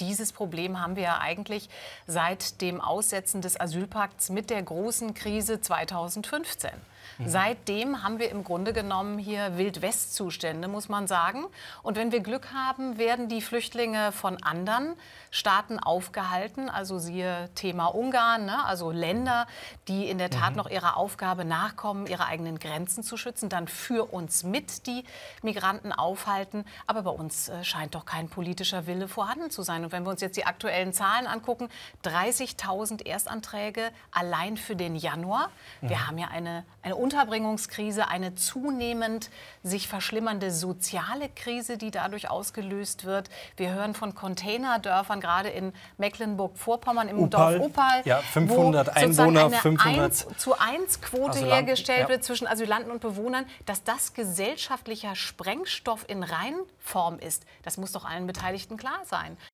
dieses Problem haben wir ja eigentlich seit dem Aussetzen des Asylpakts mit der großen Krise 2015. Mhm. Seitdem haben wir im Grunde genommen hier Wildwestzustände, muss man sagen. Und wenn wir Glück haben, werden die Flüchtlinge von anderen Staaten aufgehalten, also siehe Thema Ungarn, ne? also Länder, die in der Tat mhm. noch ihrer Aufgabe nachkommen, ihre eigenen Grenzen zu schützen, dann für uns mit die Migranten aufhalten. Aber bei uns äh, scheint doch kein politischer Wille vorhanden zu sein. Und wenn wir uns jetzt die aktuellen Zahlen angucken, 30.000 Erstanträge allein für den Januar. Wir mhm. haben ja eine, eine Unterbringungskrise, eine zunehmend sich verschlimmernde soziale Krise, die dadurch ausgelöst wird. Wir hören von Containerdörfern, gerade in Mecklenburg-Vorpommern, im Opal, Dorf Opal. Ja, 500 wo Einwohner, eine 500. 1 zu 1 Quote Asylanten, hergestellt ja. wird zwischen Asylanten und Bewohnern, dass das gesellschaftlicher Sprengstoff in Reinform ist. Das muss doch allen Beteiligten klar sein.